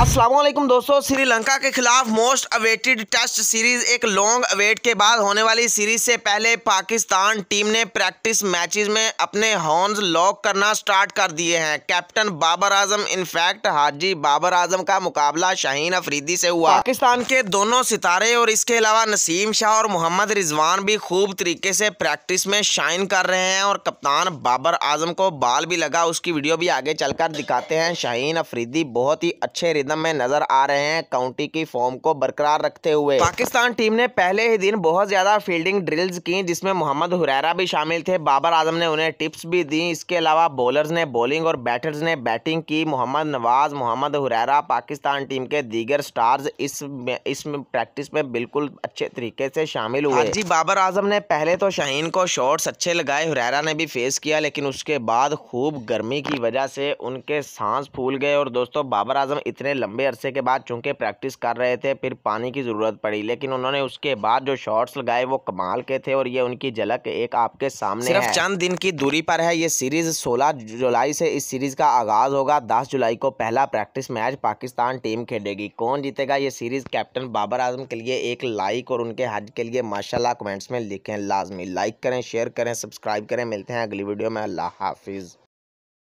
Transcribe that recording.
असलम दोस्तों श्रीलंका के खिलाफ मोस्ट अवेटेड टेस्ट सीरीज़ एक लॉन्ग अवेट के बाद होने वाली सीरीज़ से पहले पाकिस्तान टीम ने प्रैक्टिस मैचेस में अपने हॉर्न्स लॉक करना स्टार्ट कर दिए हैं कैप्टन बाबर आजम इनफैक्ट हाजी बाबर आजम का मुकाबला शाहीन अफरीदी से हुआ पाकिस्तान के दोनों सितारे और इसके अलावा नसीम शाह और मोहम्मद रिजवान भी खूब तरीके से प्रैक्टिस में शाइन कर रहे हैं और कप्तान बाबर आजम को बाल भी लगा उसकी वीडियो भी आगे चलकर दिखाते हैं शाहीन अफरीदी बहुत ही अच्छे रिदम कदम में नजर आ रहे हैं काउंटी की फॉर्म को बरकरार रखते हुए पाकिस्तान टीम ने पहले ही दिन बहुत ज्यादा फील्डिंग ड्रिल्स की जिसमें मोहम्मद हुरैरा भी शामिल थे बाबर आजम ने उन्हें टिप्स भी दी इसके अलावा बॉलर्स ने बॉलिंग और बैटर्स ने बैटिंग की मोहम्मद नवाज मोहम्मद हुरैरा पाकिस्तान टीम के दीगर स्टार्स इस इस प्रैक्टिस में बिल्कुल अच्छे तरीके से शामिल हुए हाँ जी बाबर आजम ने पहले तो शाहीन को शॉर्ट्स अच्छे लगाए हुरैरा ने भी फेस किया लेकिन उसके बाद खूब गर्मी की वजह से उनके सांस फूल गए और दोस्तों बाबर आजम इतने लंबे अरसे के बाद चूंकि प्रैक्टिस कर रहे थे फिर पानी की ज़रूरत पड़ी लेकिन उन्होंने उसके बाद जो शॉट्स लगाए वो कमाल के थे और ये उनकी झलक एक आपके सामने सिर्फ है। चंद दिन की दूरी पर है ये सीरीज़ सोलह जुलाई से इस सीरीज़ का आगाज़ होगा दस जुलाई को पहला प्रैक्टिस मैच पाकिस्तान टीम खेलेगी कौन जीतेगा ये सीरीज़ कैप्टन बाबर आजम के लिए एक लाइक और उनके हज के लिए माशाला कमेंट्स में लिखें लाजमी लाइक करें शेयर करें सब्सक्राइब करें मिलते हैं अगली वीडियो में अल्लाह हाफिज़